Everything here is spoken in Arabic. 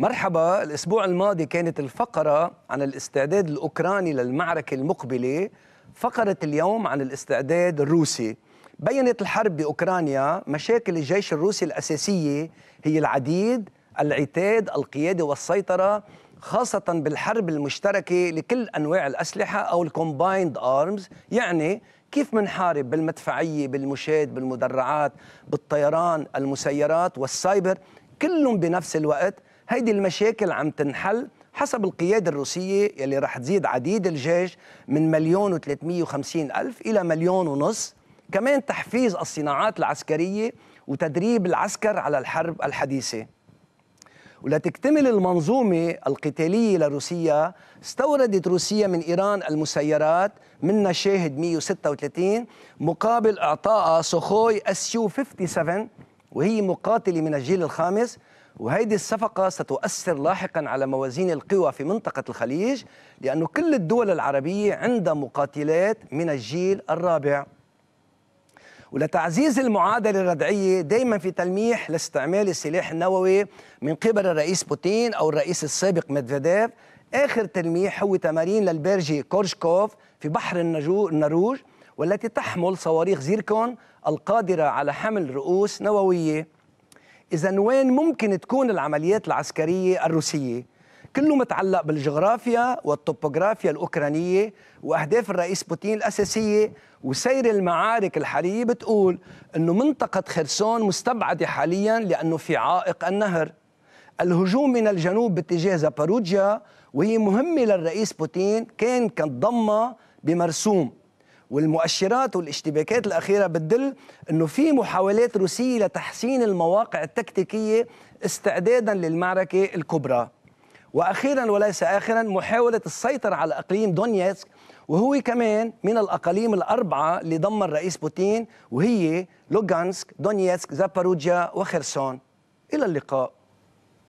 مرحبا الأسبوع الماضي كانت الفقرة عن الاستعداد الأوكراني للمعركة المقبلة فقرة اليوم عن الاستعداد الروسي بينت الحرب بأوكرانيا مشاكل الجيش الروسي الأساسية هي العديد العتاد القيادة والسيطرة خاصة بالحرب المشتركة لكل أنواع الأسلحة أو الكومبايند أرمز يعني كيف منحارب بالمدفعية بالمشاد بالمدرعات بالطيران المسيرات والسايبر كلهم بنفس الوقت هيدي المشاكل عم تنحل حسب القيادة الروسية يلي رح تزيد عديد الجيش من مليون و350 ألف إلى مليون ونص كمان تحفيز الصناعات العسكرية وتدريب العسكر على الحرب الحديثة ولتكتمل المنظومة القتالية لروسيا استوردت روسيا من إيران المسيرات من شاهد 136 مقابل إعطائها سوخوي اس يو 57 وهي مقاتلة من الجيل الخامس وهيدي الصفقة ستؤثر لاحقا على موازين القوى في منطقة الخليج لأنه كل الدول العربية عندها مقاتلات من الجيل الرابع ولتعزيز المعادلة الردعية دائما في تلميح لاستعمال السلاح النووي من قبل الرئيس بوتين أو الرئيس السابق ميدفيديف آخر تلميح هو تمارين للبرجي كورشكوف في بحر النروج والتي تحمل صواريخ زيركون القادرة على حمل رؤوس نووية إذا وين ممكن تكون العمليات العسكرية الروسية؟ كله متعلق بالجغرافيا والطوبوغرافيا الأوكرانية وأهداف الرئيس بوتين الأساسية وسير المعارك الحالية بتقول أنه منطقة خرسون مستبعدة حاليا لأنه في عائق النهر الهجوم من الجنوب باتجاه زاباروجيا وهي مهمة للرئيس بوتين كان كان ضمة بمرسوم والمؤشرات والاشتباكات الاخيره بتدل انه في محاولات روسيه لتحسين المواقع التكتيكيه استعدادا للمعركه الكبرى. واخيرا وليس اخرا محاوله السيطره على اقليم دونيتسك وهو كمان من الاقاليم الاربعه اللي ضم الرئيس بوتين وهي لوغانسك، دونيتسك، زاباروجيا وخرسون. الى اللقاء.